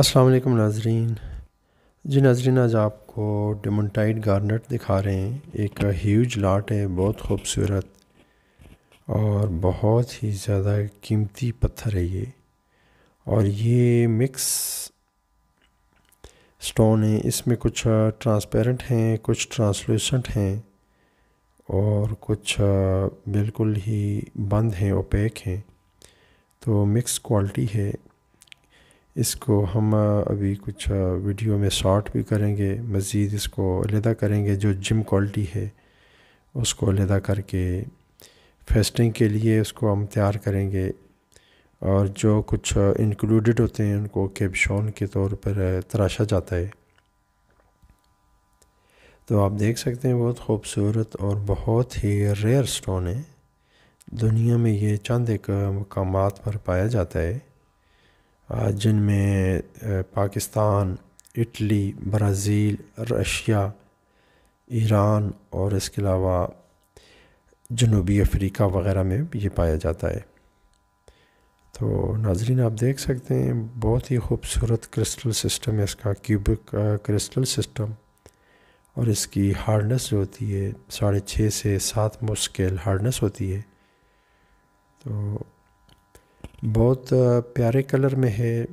अस्सलाम वालेकुम नाजरीन जी नाजरीन आज आपको डेमोटाइड गार्नेट दिखा रहे हैं एक ह्यूज लाट है बहुत खूबसूरत और बहुत ही ज़्यादा कीमती पत्थर है ये और ये मिक्स स्टोन है इसमें कुछ ट्रांसपेरेंट हैं कुछ ट्रांसलूसेंट हैं और कुछ बिल्कुल ही बंद हैं ओपेक हैं तो मिक्स क्वालिटी है इसको हम अभी कुछ वीडियो में शॉर्ट भी करेंगे मज़ीद इसको अलहदा करेंगे जो जिम क्वालिटी है उसको अलहदा करके फेस्टिंग के लिए उसको हम तैयार करेंगे और जो कुछ इंक्लूडेड होते हैं उनको कैप्शन के तौर पर तराशा जाता है तो आप देख सकते हैं बहुत खूबसूरत और बहुत ही रेयर स्टोन है दुनिया में ये चंद एक मकाम पर पाया जाता है जिनमें Pakistan Italy Brazil Russia Iran और इसके अलावा जनूबी अफ्रीका वगैरह में ये पाया जाता है तो नाजरीन आप देख सकते हैं बहुत ही खूबसूरत क्रिस्टल सिस्टम है इसका क्यूबिक क्रिस्टल सिस्टम और इसकी हार्डनेस जो होती है साढ़े छः से सात मुस्केल हार्डनेस होती है तो बहुत प्यारे कलर में है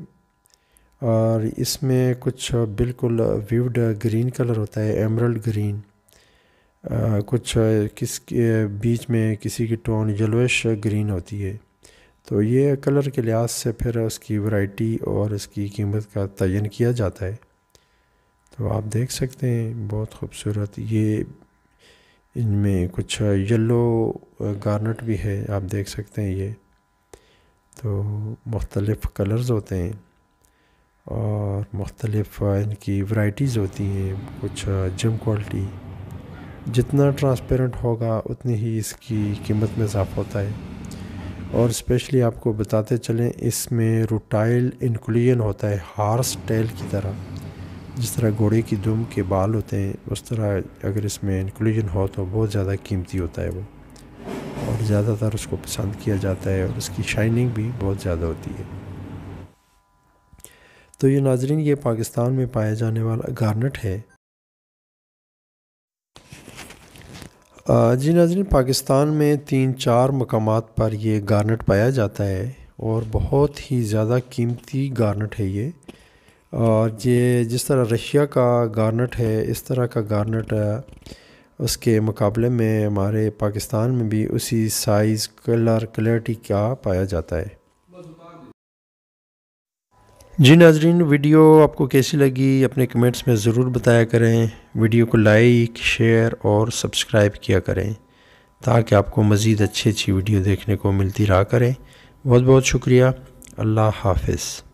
और इसमें कुछ बिल्कुल व्यूड ग्रीन कलर होता है एमरल्ड ग्रीन आ, कुछ किस बीच में किसी की टोन येलोइश ग्रीन होती है तो ये कलर के लिहाज से फिर उसकी वैरायटी और इसकी कीमत का तयन किया जाता है तो आप देख सकते हैं बहुत खूबसूरत ये इनमें कुछ येलो गार्नेट भी है आप देख सकते हैं ये तो मुख्तलफ़ कलर्स होते हैं और मुख्तलफ़ इनकी वाइटीज़ होती हैं कुछ जम क्वालिटी जितना ट्रांसपेरेंट होगा उतनी ही इसकी कीमत में इजाफा होता है और स्पेशली आपको बताते चलें इसमें रोटाइल इनक्लियन होता है हार्स टेल की तरह जिस तरह घोड़े की दुम के बाल होते हैं उस तरह अगर इसमें इनक्लियन हो तो बहुत ज़्यादा कीमती होता है वो और ज़्यादातर उसको पसंद किया जाता है और उसकी शाइनिंग भी बहुत ज़्यादा होती है तो ये नाजरीन ये पाकिस्तान में पाया जाने वाला गार्नेट है जी नाजरीन पाकिस्तान में तीन चार मकाम पर ये गार्नेट पाया जाता है और बहुत ही ज़्यादा कीमती गार्नेट है ये और ये जिस तरह रशिया का गार्नेट है इस तरह का है। उसके मुकाबले में हमारे पाकिस्तान में भी उसी साइज़ कलर क्लैरिटी का पाया जाता है जी नाजरीन वीडियो आपको कैसी लगी अपने कमेंट्स में ज़रूर बताया करें वीडियो को लाइक शेयर और सब्सक्राइब किया करें ताकि आपको मज़ीद अच्छी अच्छी वीडियो देखने को मिलती रहा करें बहुत बहुत शुक्रिया अल्लाह हाफिज़